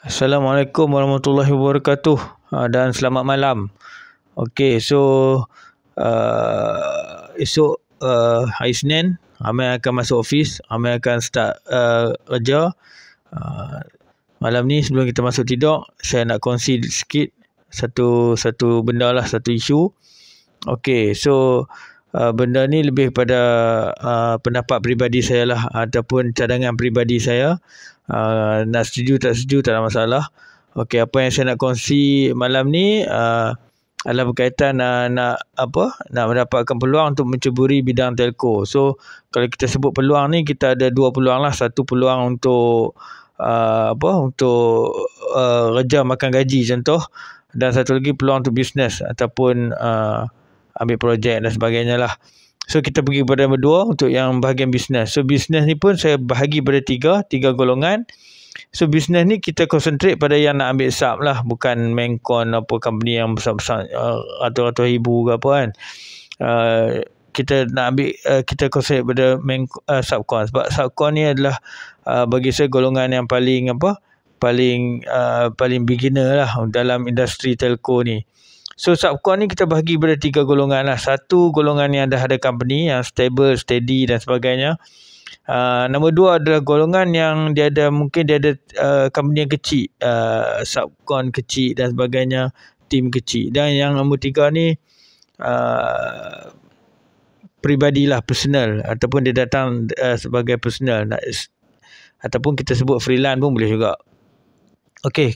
Assalamualaikum warahmatullahi wabarakatuh ah, dan selamat malam. Okey, so uh, esok uh, hari Senin Amir akan masuk office, Amir akan start uh, kerja. Uh, malam ni sebelum kita masuk tidur, saya nak kongsi sikit satu satu benda lah, satu isu. Okey, so uh, benda ni lebih pada uh, pendapat peribadi saya lah ataupun cadangan peribadi saya uh, nak setuju tak setuju tak ada masalah okey apa yang saya nak kongsi malam ni uh, adalah berkaitan uh, nak apa nak mendapatkan peluang untuk menceburi bidang telco so kalau kita sebut peluang ni kita ada dua peluang lah satu peluang untuk uh, apa untuk uh, kerja makan gaji contoh dan satu lagi peluang untuk bisnes ataupun uh, ambil projek dan sebagainya lah. So kita pergi kepada nombor dua untuk yang bahagian bisnes. So bisnes ni pun saya bahagi pada tiga, tiga golongan. So bisnes ni kita konsentrate pada yang nak ambil sub lah. Bukan main con apa company yang besar-besar uh, atau atau ibu ke apa kan. Uh, kita nak ambil, uh, kita konsentrate pada main, uh, subcon. Sebab subcon ni adalah uh, bagi saya golongan yang paling apa paling uh, paling beginner lah dalam industri telco ni. Uh, So subcon ni kita bagi pada tiga golongan lah. Satu golongan yang dah ada company yang stable, steady dan sebagainya. Uh, nombor dua adalah golongan yang dia ada mungkin dia ada uh, company yang kecil, uh, subcon kecil dan sebagainya, team kecil. Dan yang nombor tiga ni uh, lah, personal ataupun dia datang uh, sebagai personal. Ataupun kita sebut freelance pun boleh juga. Okey.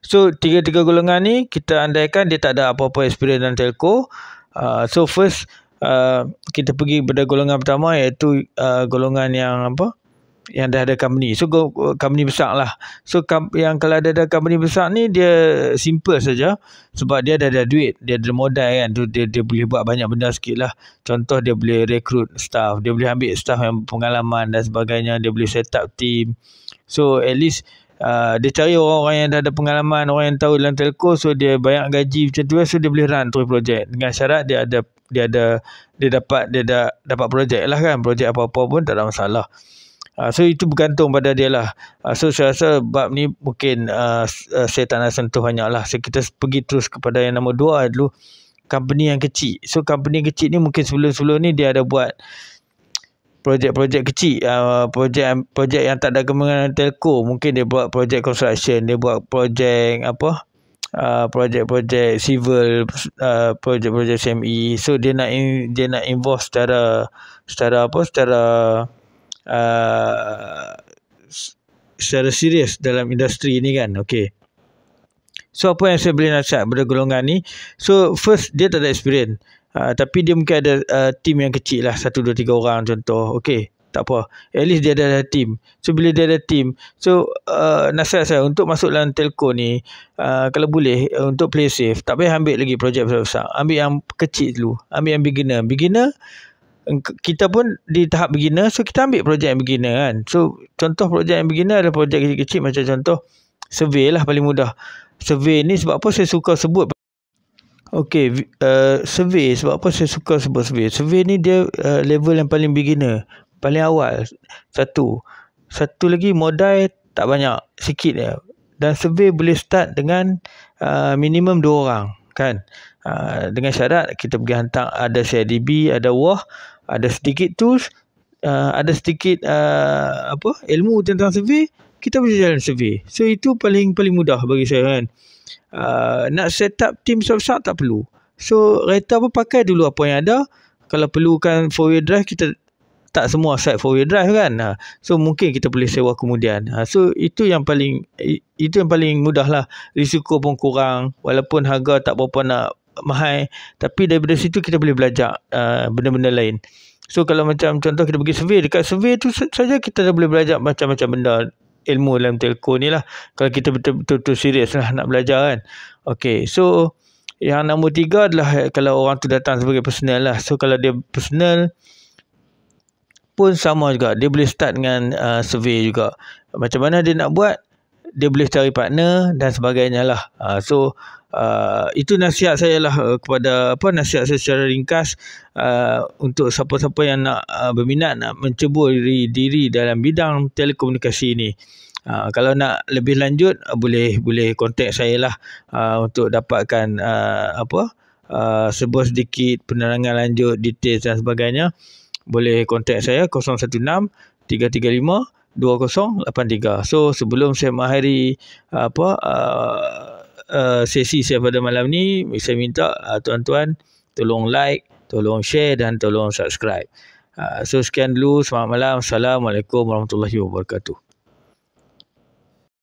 So tiga-tiga golongan ni kita andaikan dia tak ada apa-apa experience dalam telco. Uh, so first uh, kita pergi pada golongan pertama iaitu uh, golongan yang apa? yang dah ada company. So go, company besar lah. So yang kalau ada ada company besar ni dia simple saja sebab dia dah ada duit, dia ada modal kan. Tu dia dia boleh buat banyak benda sikit lah. Contoh dia boleh recruit staff, dia boleh ambil staff yang pengalaman dan sebagainya, dia boleh set up team. So at least Ah, dia cari orang-orang yang dah ada pengalaman, orang yang tahu dalam telco so dia bayar gaji macam tu so dia boleh run terus projek dengan syarat dia ada dia ada dia dapat dia da, dapat projek lah kan projek apa-apa pun tak ada masalah uh, so itu bergantung pada dia lah uh, so saya rasa bab ni mungkin uh, uh, saya tak nak sentuh banyak lah so kita pergi terus kepada yang nombor dua dulu company yang kecil so company kecil ni mungkin sebelum-sebelum ni dia ada buat projek-projek kecil projek-projek uh, yang tak ada kemungkinan telco mungkin dia buat projek construction dia buat projek apa uh, projek-projek civil uh, projek-projek SME so dia nak in, dia nak involve secara secara apa secara uh, secara serius dalam industri ni kan okey So apa yang saya boleh nasihat pada golongan ni So first dia tak ada experience Ah, tapi dia mungkin ada uh, team yang kecil lah. Satu, dua, tiga orang contoh. Okay. Tak apa. At least dia ada, ada team. So, bila dia ada team. So, uh, nasihat saya untuk masuk dalam telco ni. Uh, kalau boleh, uh, untuk play safe. Tak payah ambil lagi projek besar-besar. Ambil yang kecil dulu. Ambil yang beginner. Beginner, kita pun di tahap beginner. So, kita ambil projek yang beginner kan. So, contoh projek yang beginner adalah projek kecil-kecil. Macam contoh, survey lah paling mudah. Survey ni sebab apa saya suka sebut. Okay, uh, survey sebab apa saya suka sebut survey. Survey ni dia uh, level yang paling beginner. Paling awal, satu. Satu lagi modal tak banyak, sikit je. Dan survey boleh start dengan uh, minimum dua orang kan. Uh, dengan syarat kita pergi hantar ada CIDB, ada WAH, ada sedikit tools, uh, ada sedikit uh, apa ilmu tentang survey, kita boleh jalan survey. So itu paling paling mudah bagi saya kan uh, nak set up team besar-besar tak perlu. So kereta pun pakai dulu apa yang ada. Kalau perlukan four wheel drive kita tak semua set four wheel drive kan. Ha. So mungkin kita boleh sewa kemudian. Ha. So itu yang paling itu yang paling mudah lah. Risiko pun kurang walaupun harga tak berapa nak mahal tapi daripada situ kita boleh belajar uh, benda-benda lain. So kalau macam contoh kita pergi survey dekat survey tu saja kita dah boleh belajar macam-macam benda ilmu dalam telco ni lah. Kalau kita betul-betul serius lah nak belajar kan. Okay, so yang nombor tiga adalah eh, kalau orang tu datang sebagai personal lah. So kalau dia personal pun sama juga. Dia boleh start dengan uh, survey juga. Macam mana dia nak buat, dia boleh cari partner dan sebagainya lah. Uh, so, Uh, itu nasihat saya lah uh, kepada apa nasihat saya secara ringkas uh, untuk siapa-siapa yang nak uh, berminat nak mencubur diri, diri dalam bidang telekomunikasi ini. Uh, kalau nak lebih lanjut uh, boleh boleh kontak saya lah uh, untuk dapatkan uh, apa uh, sebuah sedikit penerangan lanjut detail dan sebagainya boleh kontak saya 016 335 2083. So sebelum saya mengakhiri uh, apa uh, Uh, sesi saya pada malam ni saya minta uh, tuan-tuan uh, tolong like, tolong share dan tolong subscribe. Uh, so sekian dulu, selamat malam. Assalamualaikum warahmatullahi wabarakatuh.